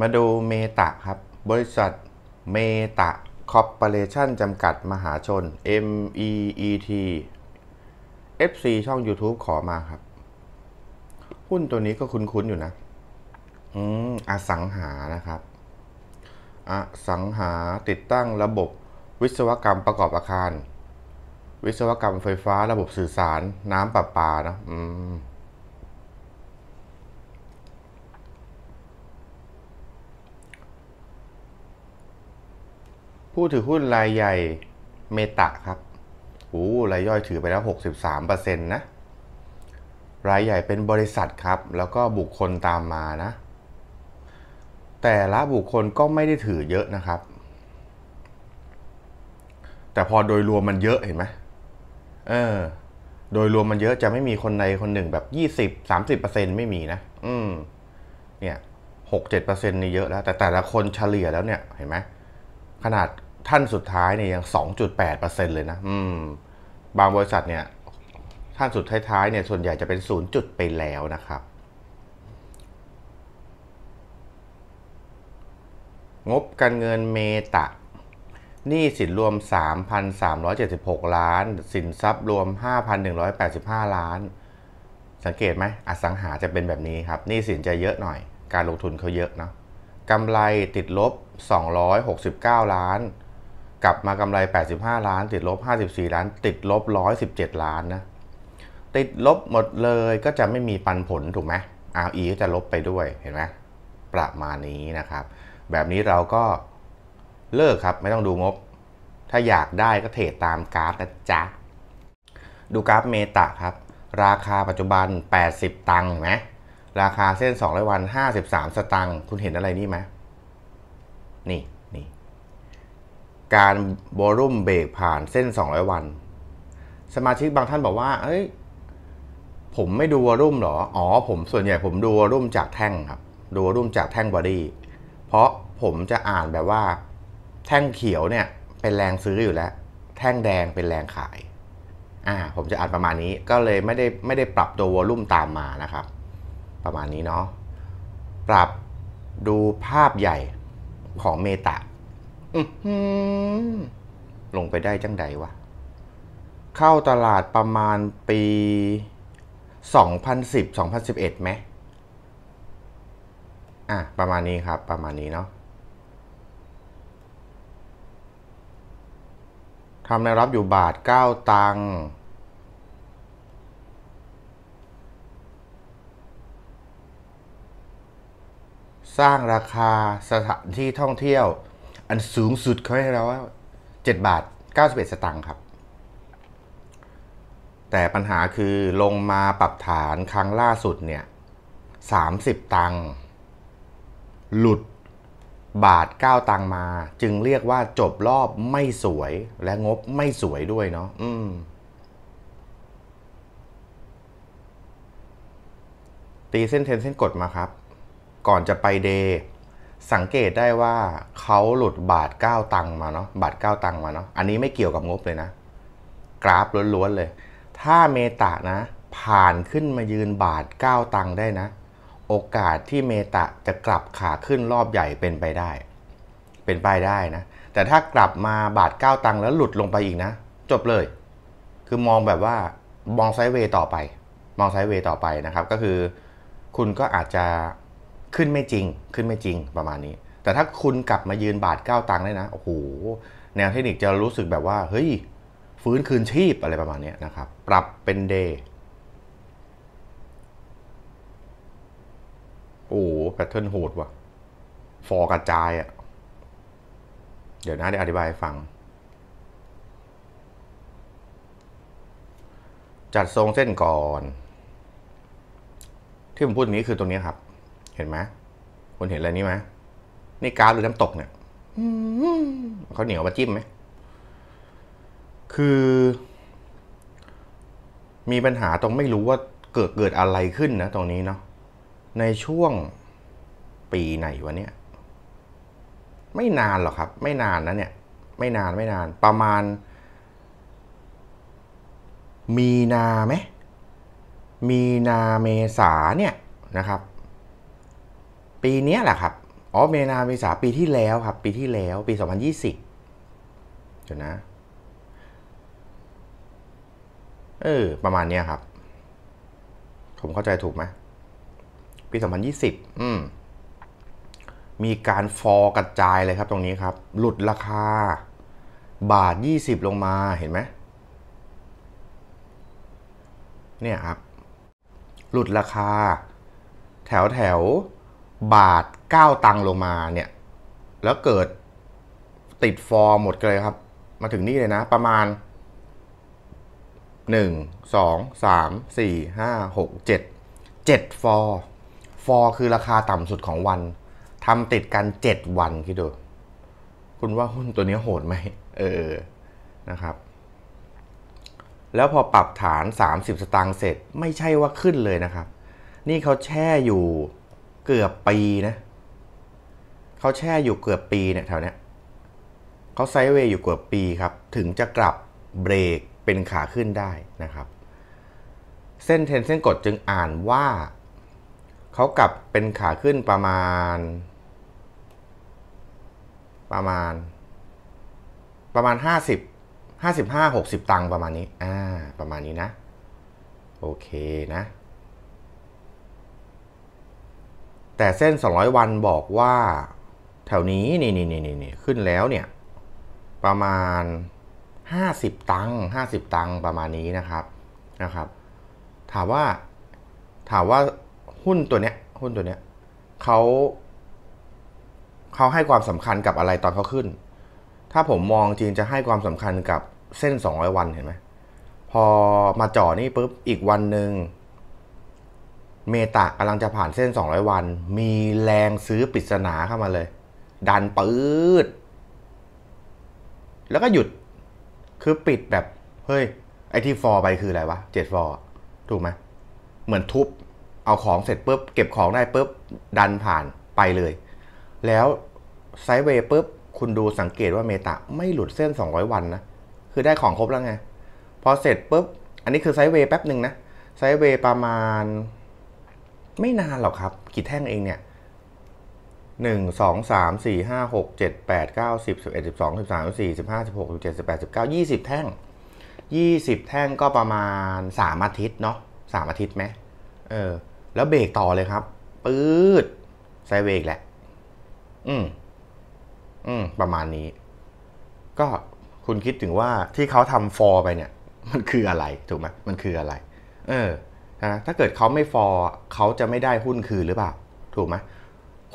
มาดูเมตาครับ บริษัทเมตาคอร์ปอเรชั่นจำกัดมหาชน MEET FC ช่อง YouTube ขอมาครับ หุ้นตัวนี้ก็คุ้นๆอยู่นะอืมอสังหานะครับอสังหาติดตั้งระบบวิศวกรรมประกอบอาคาร วิศวกรรมไฟฟ้าระบบสื่อสารน้ำประปานะอืมผู้ถือหุ้น รายใหญ่เมตาครับโอ้รายย่อยถือไปแล้ว63%นะ รายใหญ่เป็นบริษัทครับ แล้วก็บุคคลตามมานะ แต่ละบุคคลก็ไม่ได้ถือเยอะนะครับ แต่พอโดยรวมมันเยอะเห็นไหมเออโดยรวมมันเยอะจะไม่มีคนใดคนหนึ่งแบบ20 30%ไม่มีนะอืมเนี่ยหกเจ็ดเปอร์เซ็นต์นี่เยอะแล้วแต่แต่ละคนเฉลี่ยแล้วเนี่ยเห็นไหมขนาดท่านสุดท้ายเนี่ยยังสองจุดแปดเลยนะอืมบางบริษัทเนี่ยท่านสุดท้ายๆเนี่ยส่วนใหญ่จะเป็นศูนย์จุดไปแล้วนะครับ งบการเงินเมตะหนี้สินรวม 3,376 ล้าน สินทรัพย์รวม 5,185 ล้าน สังเกตไหมอสังหาจะเป็นแบบนี้ครับหนี้สินจะเยอะหน่อยการลงทุนเขาเยอะเนาะกำไรติดลบ 269 ล้าน กลับมากำไร 85 ล้าน ติดลบ 54 ล้าน ติดลบ 117 ล้านนะ ติดลบหมดเลยก็จะไม่มีปันผล ถูกไหม RE ก็จะลบไปด้วย เห็นไหมประมาณนี้นะครับ แบบนี้เราก็เลิกครับ ไม่ต้องดูงบ ถ้าอยากได้ก็เทรดตามกราฟนะจ๊ะ ดูกราฟเมตาครับ ราคาปัจจุบัน 80 ตังค์นะราคาเส้น 200 วัน 53สตังค์ คุณเห็นอะไรนี่ไหม นี่นี่ การบอลุ่มเบรกผ่านเส้น200 วัน สมาชิกบางท่านบอกว่าเอ้ย ผมไม่ดูวอลุ่มหรอ อ๋อ ผมส่วนใหญ่ผมดูวอลุ่มจากแท่งครับ ดูวอลุ่มจากแท่งบอดี้เพราะผมจะอ่านแบบว่า แท่งเขียวเนี่ย เป็นแรงซื้ออยู่แล้ว แท่งแดงเป็นแรงขาย อ่า ผมจะอ่านประมาณนี้ ก็เลยไม่ได้ไม่ได้ปรับตัววอลุ่มตามมานะครับประมาณนี้เนาะ ปรับดูภาพใหญ่ของเมตาลงไปได้จังใดวะ เข้าตลาดประมาณปี 2010-2011ไหม อ่ะ ประมาณนี้ครับ ประมาณนี้เนาะทำในรับอยู่บาท 9 ตังค์สร้างราคาสถานที่ท่องเที่ยว อันสูงสุดเขาให้เราว่าเจ็ดบาทเก้าสิบเอ็ดสตางค์ครับ แต่ปัญหาคือลงมาปรับฐานครั้งล่าสุดเนี่ยสามสิบตังค์หลุดบาท9ตังมาจึงเรียกว่าจบรอบไม่สวยและงบไม่สวยด้วยเนาะอืม ตีเส้นเทนเส้นกดมาครับก่อนจะไปเดย์สังเกตได้ว่าเขาหลุดบาท9ตังมาเนาะบาท9ตังมาเนาะอันนี้ไม่เกี่ยวกับงบเลยนะ กราฟล้วนๆเลย ถ้าเมตานะ ผ่านขึ้นมายืนบาท9ตังได้นะ โอกาสที่เมตาจะกลับขาขึ้นรอบใหญ่เป็นไปได้ เป็นไปได้นะ แต่ถ้ากลับมาบาท9ตังแล้วหลุดลงไปอีกนะ จบเลย คือมองแบบว่ามองไซด์เวย์ต่อไป มองไซด์เวย์ต่อไปนะครับ ก็คือ คุณก็อาจจะขึ้นไม่จริง ขึ้นไม่จริงประมาณนี้ แต่ถ้าคุณกลับมายืนบาทเก้าตังค์ได้นะ โอ้โห แนวเทคนิคจะรู้สึกแบบว่า เฮ้ย ฟื้นคืนชีพอะไรประมาณนี้นะครับ ปรับเป็นเดย์โอ้โหแพทเทิร์นโหดว่ะ ฟอร์กระจายอะ่ะ เดี๋ยวนะเดี๋ยวอธิบายฟัง จัดทรงเส้นก่อน ที่ผมพูดนี้คือตรงนี้ครับเห็นไหมคุณเห็นอะไรนี้ไหมนี่กาวหรือน้ำตกเนี่ยเขาเหนียวมาจิ้มไหม คือ มีปัญหาตรงไม่รู้ว่าเกิดเกิดอะไรขึ้นนะตรงนี้เนาะ ในช่วงปีไหนวะเนี่ย ไม่นานหรอกครับ ไม่นานนะเนี่ย ไม่นานไม่นาน ประมาณ มีนาไหม มีนาเมษาเนี่ยนะครับปีนี้แหละครับ อ๋อเมนาเมษาปีที่แล้วครับ ปีที่แล้ว ปี 2020๋ยดนะ เออ ประมาณเนี้ยครับ ผมเข้าใจถูกไหม ปี 2020อืมมีการฟอร์กระจายเลยครับ ตรงนี้ครับ หลุดราคา บาท 20 ลงมา เห็นไหม เนี่ยครับ หลุดราคา แถวแถวบาท 9 ตังลงมาเนี่ยแล้วเกิดติดฟอร์หมดเลยครับ มาถึงนี่เลยนะ ประมาณ1 2 3 4 5 6 7 7ฟอร์ฟอร์คือราคาต่ำสุดของวันทำติดกัน 7 วันคิดดูคุณว่าหุ้นตัวนี้โหดไหมเออนะครับ แล้วพอปรับฐาน 30 สตางค์เสร็จไม่ใช่ว่าขึ้นเลยนะครับ นี่เขาแช่อยู่เกือบปีนะเขาแช่อยู่เกือบปี เนี่ยแถวเนี้ยเขาไซด์เวย์อยู่เกือบปีครับ ถึงจะกลับเบรกเป็นขาขึ้นได้นะครับเส้นเทนเส้นกดจึงอ่านว่าเขากลับเป็นขาขึ้นประมาณ ประมาณ ประมาณ50 55 60 ตังค์ประมาณนี้อ่าประมาณนี้นะโอเคนะแต่เส้น 200 วันบอกว่าแถวนี้ นี่นี่นี่นี่ขึ้นแล้วเนี่ย ประมาณ 50 ตังค์50 ตังค์ประมาณนี้นะครับ นะครับ ถามว่า ถามว่าหุ้นตัวเนี้ย หุ้นตัวเนี้ยเขา เขาให้ความสำคัญกับอะไรตอนเขาขึ้น ถ้าผมมองจริงจะให้ความสำคัญกับเส้น 200 วันเห็นไหม พอมาจ่อนี่ปุ๊บ อีกวันหนึ่งเมตากำลังจะผ่านเส้น 200 วัน มีแรงซื้อปริศนาเข้ามาเลย ดันปื๊ด แล้วก็หยุด คือปิดแบบ เฮ้ย ไอที่ฟอร์ไปคืออะไรวะเจ็ดฟอร์ถูกไหม เหมือนทุบ เอาของเสร็จปุ๊บ เก็บของได้ปุ๊บ ดันผ่านไปเลย แล้ว ไซด์เวย์ปุ๊บ คุณดูสังเกตว่าเมตาไม่หลุดเส้น 200 วันนะ คือได้ของครบแล้วไง พอเสร็จปุ๊บ อันนี้คือไซด์เวย์แป๊บหนึ่งนะ ไซด์เวย์ประมาณไม่นานหรอกครับ กี่แท่งเองเนี่ยหนึ่งสองสามสี่ห้าหกเจ็ดแปดเก้าสิบสิบเอ็ดสิบสองสิบสามสิบสี่สิบห้าสิบหกสิบเจ็ดสิบแปดสิบเก้ายี่สิบแท่งยี่สิบแท่งก็ประมาณสามอาทิตย์เนาะสามอาทิตย์ไหมเออ แล้วเบรกต่อเลยครับ ปื๊ดไซเบรกแหละ อืม อืม ประมาณนี้ ก็คุณคิดถึงว่าที่เขาทำฟอร์ไปเนี่ย มันคืออะไรถูกไหมมันคืออะไร เออนะถ้าเกิดเขาไม่ฟอร์เขาจะไม่ได้หุ้นคืนหรือเปล่าถูกไหม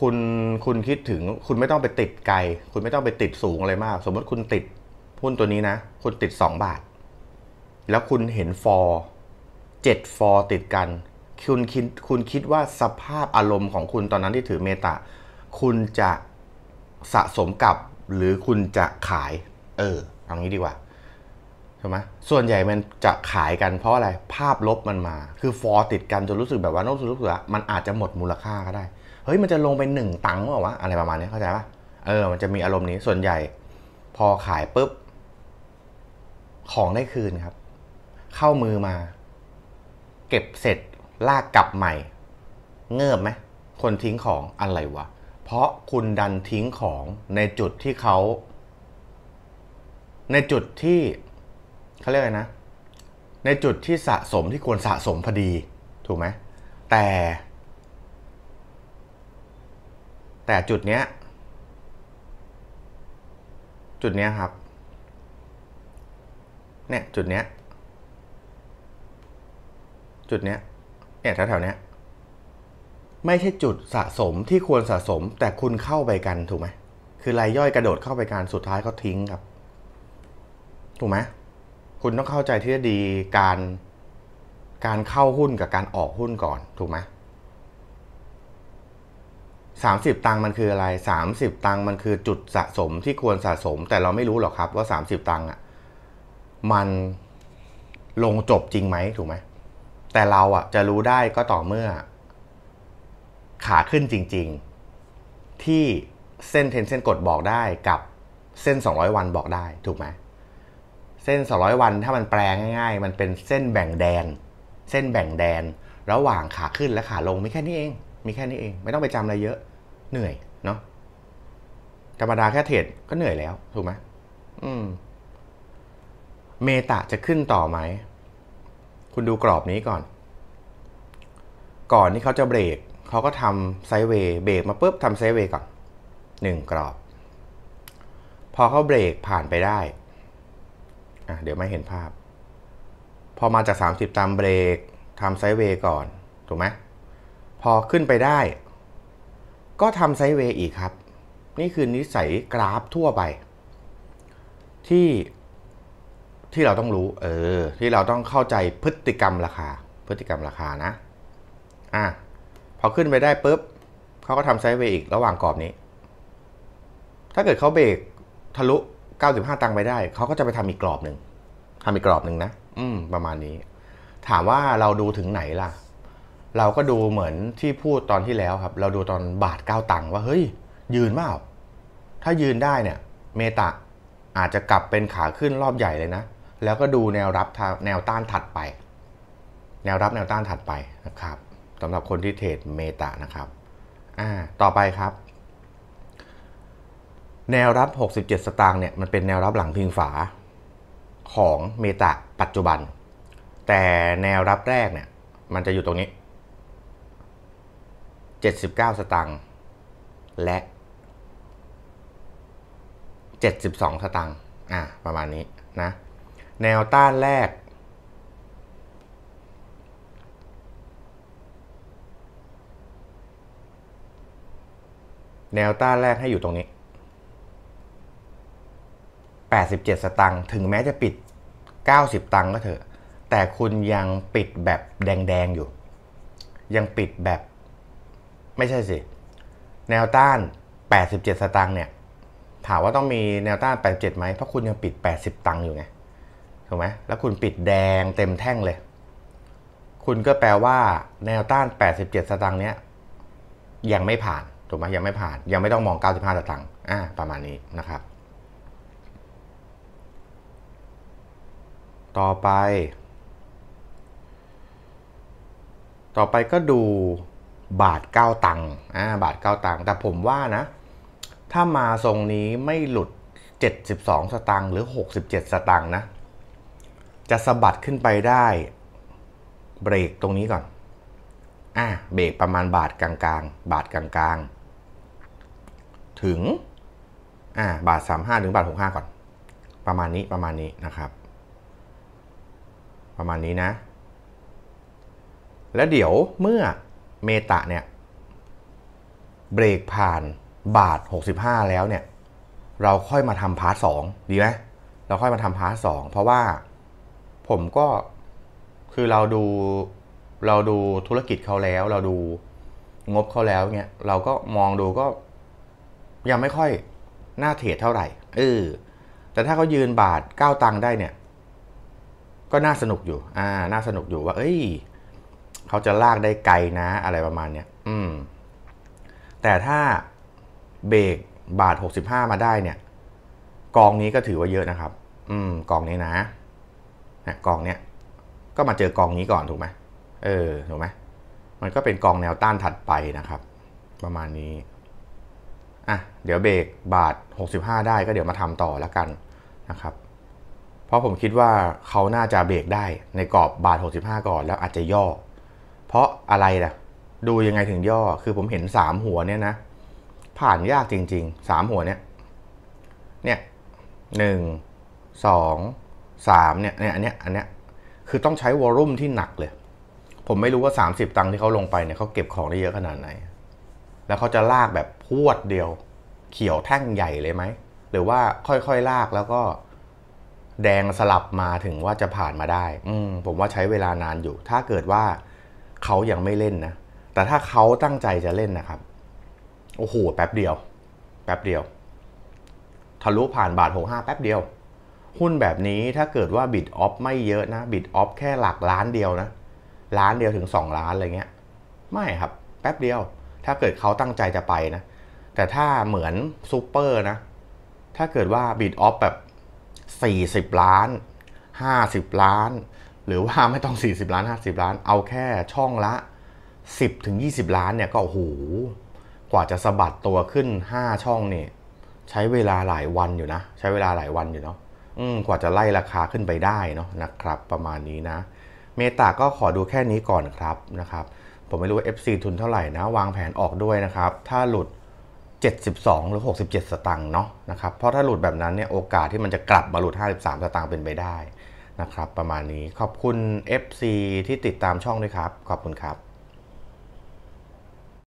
คุณคุณคิดถึงคุณไม่ต้องไปติดไกล คุณไม่ต้องไปติดสูงอะไรมาก สมมติคุณติดหุ้นตัวนี้นะ คุณติด 2 บาท แล้วคุณเห็นฟอร์เจ็ดฟอร์ติดกันคุณคิดคุณคิดว่าสภาพอารมณ์ของคุณตอนนั้นที่ถือเมตาคุณจะสะสมกับ หรือคุณจะขายเออเอางี้ดีกว่าถูกไหม ส่วนใหญ่มันจะขายกันเพราะอะไร ภาพลบมันมา คือฟอร์ติดกันจนรู้สึกแบบว่าโน้ตรู้สึกว่ามันอาจจะหมดมูลค่าก็ได้ เฮ้ย มันจะลงไปหนึ่งตังค์เปล่าวะ อะไรประมาณนี้เข้าใจปะเออ มันจะมีอารมณ์นี้ ส่วนใหญ่ พอขายปุ๊บ ของได้คืนครับ เข้ามือมา เก็บเสร็จ ลากกลับใหม่ เงือบไหม คนทิ้งของอะไรวะ เพราะคุณดันทิ้งของในจุดที่เขา ในจุดที่เขาเรียกอะไรนะ ในจุดที่สะสมที่ควรสะสมพอดี ถูกไหม แต่ แต่จุดเนี้ย จุดเนี้ยครับ เนี่ยจุดเนี้ย จุดเนี้ย เนี่ยแถวๆเนี้ย ไม่ใช่จุดสะสมที่ควรสะสมแต่คุณเข้าไปกัน ถูกไหม คือรายย่อยกระโดดเข้าไปกันสุดท้ายเขาทิ้งครับ ถูกไหมคุณต้องเข้าใจทฤษฎีการการเข้าหุ้นกับการออกหุ้นก่อนถูกไหมสามสิบตังค์มันคืออะไรสามสิบตังค์มันคือจุดสะสมที่ควรสะสม แต่เราไม่รู้หรอกครับว่าสามสิบตังค์อ่ะมันลงจบจริงไหมถูกไหมแต่เราอ่ะจะรู้ได้ก็ต่อเมื่อขาขึ้นจริง ๆ ที่เส้นเทนเส้นกดบอกได้กับเส้น 200 วันบอกได้ถูกไหมเส้น 200 วันถ้ามันแปลงง่ายๆ มันเป็นเส้นแบ่งแดน เส้นแบ่งแดนระหว่างขาขึ้นและขาลงมีแค่นี้เอง มีแค่นี้เอง ไม่ต้องไปจำอะไรเยอะ เหนื่อย เนาะธรรมดาแค่เทรดก็เหนื่อยแล้วถูกไหมอืมเมตาจะขึ้นต่อไหมคุณดูกรอบนี้ก่อน ก่อนที่เขาจะเบรกเขาก็ทำไซเวย์เบรกมาปุ๊บทำไซเวย์ก่อนหนึ่งกรอบ พอเขาเบรกผ่านไปได้เดี๋ยวไม่เห็นภาพ พอมาจาก 30 ตามเบรกทำไซด์เวย์ก่อนถูกไหมพอขึ้นไปได้ ก็ทำไซด์เวย์อีกครับ นี่คือนิสัยกราฟทั่วไป ที่ ที่เราต้องรู้ เออที่เราต้องเข้าใจพฤติกรรมราคา พฤติกรรมราคานะอ่ะพอขึ้นไปได้ปุ๊บเขาก็ทำไซด์เวย์อีกระหว่างกรอบนี้ ถ้าเกิดเขาเบรกทะลุ95 ตังค์ไปได้ เขาก็จะไปทำอีกกรอบหนึ่งทำอีกกรอบหนึ่งนะ อืม ประมาณนี้ ถามว่าเราดูถึงไหนล่ะ เราก็ดูเหมือนที่พูดตอนที่แล้วครับ เราดูตอนบาท 9 ตังค์ว่าเฮ้ยยืนเปล่าถ้ายืนได้เนี่ย เมตาอาจจะกลับเป็นขาขึ้นรอบใหญ่เลยนะ แล้วก็ดูแนวรับแนวต้านถัดไป แนวรับแนวต้านถัดไปนะครับสำหรับคนที่เทรดเมตานะครับ อ่า ต่อไปครับแนวรับ 67 สตางค์เนี่ยมันเป็นแนวรับหลังพิงฝา ของเมตาปัจจุบัน แต่แนวรับแรกเนี่ยมันจะอยู่ตรงนี้ 79 สตางค์และ 72 สตางค์อ่ะประมาณนี้นะแนวต้านแรก แนวต้านแรกให้อยู่ตรงนี้87สตังค์ถึงแม้จะปิด 90 ตังค์ก็เถอะ แต่คุณยังปิดแบบแดงๆอยู่ ยังปิดแบบ ไม่ใช่สิแนวต้าน 87 สตังค์เนี่ยถามว่าต้องมีแนวต้าน87ไหมเพราะคุณยังปิด 80 ตังค์อยู่ไงถูกไหมแล้วคุณปิดแดงเต็มแท่งเลย คุณก็แปลว่า แนวต้าน 87 สตังค์เนี้ยยังไม่ผ่านถูกไหมยังไม่ผ่าน ยังไม่ต้องมอง 95 สตังค์อ่าประมาณนี้นะครับต่อไป ต่อไปก็ดูบาท 9 ตังค์ อ่า บาท9ตังค์แต่ผมว่านะ ถ้ามาทรงนี้ไม่หลุด 72 สตังค์หรือ 67 สตังค์นะ จะสะบัดขึ้นไปได้เบรกตรงนี้ก่อน อ่าเบรกประมาณบาทกลางๆ บาทกลางๆ ถึง อ่า บาท 35 ถึงบาท65ก่อน ประมาณนี้ประมาณนี้นะครับประมาณนี้นะ แล้วเดี๋ยวเมื่อเมตาเนี่ย เบรกผ่าน บาท65 แล้วเนี่ย เราค่อยมาทำพาร์ทสองดีไหม เราค่อยมาทำพาร์ทสองเพราะว่าผมก็คือเราดู เราดูธุรกิจเขาแล้ว เราดูงบเขาแล้วเนี่ยเราก็มองดูก็ยังไม่ค่อยน่าเทรดเท่าไหร่เออแต่ถ้าเขายืนบาท9ตังค์ได้เนี่ยก็น่าสนุกอยู่ อ่า น่าสนุกอยู่ว่าเอ้ย เขาจะลากได้ไกลนะ อะไรประมาณเนี้ยอืม แต่ถ้าเบรกบาท65 มาได้เนี่ยกองนี้ก็ถือว่าเยอะนะครับ อืมกองนี้ นะนะกองเนี้ยก็มาเจอกองนี้ก่อนถูกไหม เออ ถูกไหม มันก็เป็นกองแนวต้านถัดไปนะครับ ประมาณนี้ อ่ะ เดี๋ยวเบรกบาท65 ได้ก็เดี๋ยวมาทำต่อแล้วกันนะครับราะผมคิดว่าเขาน่าจะเบรกได้ในกรอบบาท65 ก่อน แล้วอาจจะย่อ เพราะอะไรล่ะดูยังไงถึงย่อคือผมเห็น 3 หัวเนี่ยนะ ผ่านยากจริงๆ 3 หัวเนี่ย เนี่ยหนึ่งสองสามเนี่ยเนี่ย อันเนี้ยอันเนี้ยคือต้องใช้วอลุ่มที่หนักเลย ผมไม่รู้ว่า 30 ตังค์ที่เขาลงไปเนี่ยเขาเก็บของได้เยอะขนาดไหน แล้วเขาจะลากแบบพวดเดียวเขียวแท่งใหญ่เลยไหมหรือว่าค่อยๆลากแล้วก็แดงสลับมาถึงว่าจะผ่านมาได้ อืผมว่าใช้เวลานานอยู่ ถ้าเกิดว่าเขายังไม่เล่นนะ แต่ถ้าเขาตั้งใจจะเล่นนะครับ โอ้โห แป๊บเดียว แป๊บเดียว ทะลุผ่านบาทหกห้าแป๊บเดียว หุ้นแบบนี้ถ้าเกิดว่าบิดออฟไม่เยอะนะ บิดออฟแค่หลักล้านเดียวนะ ล้านเดียวถึงสองล้านอะไรเงี้ย ไม่ครับ แป๊บเดียว ถ้าเกิดเขาตั้งใจจะไปนะ แต่ถ้าเหมือนซูเปอร์นะ ถ้าเกิดว่าบิดออฟแบบ40ล้าน 50ล้าน หรือว่าไม่ต้อง 40 ล้าน 50 ล้าน เอาแค่ช่องละ 10ถึง20ล้านเนี่ยก็โอ้โหกว่าจะสะบัดตัวขึ้น 5 ช่องเนี่ยใช้เวลาหลายวันอยู่นะ ใช้เวลาหลายวันอยู่เนาะกว่าจะไล่ราคาขึ้นไปได้เนาะนะครับ ประมาณนี้นะ เมตาก็ขอดูแค่นี้ก่อนครับนะครับผมไม่รู้ว่า FC ทุนเท่าไหร่นะ วางแผนออกด้วยนะครับถ้าหลุด72หรือ 67 สตางค์เนาะนะครับ เพราะถ้าหลุดแบบนั้นเนี่ยโอกาสที่มันจะกลับมาหลุด53 สตางค์เป็นไปได้นะครับ ประมาณนี้ขอบคุณ FC ที่ติดตามช่องด้วยครับ ขอบคุณครับ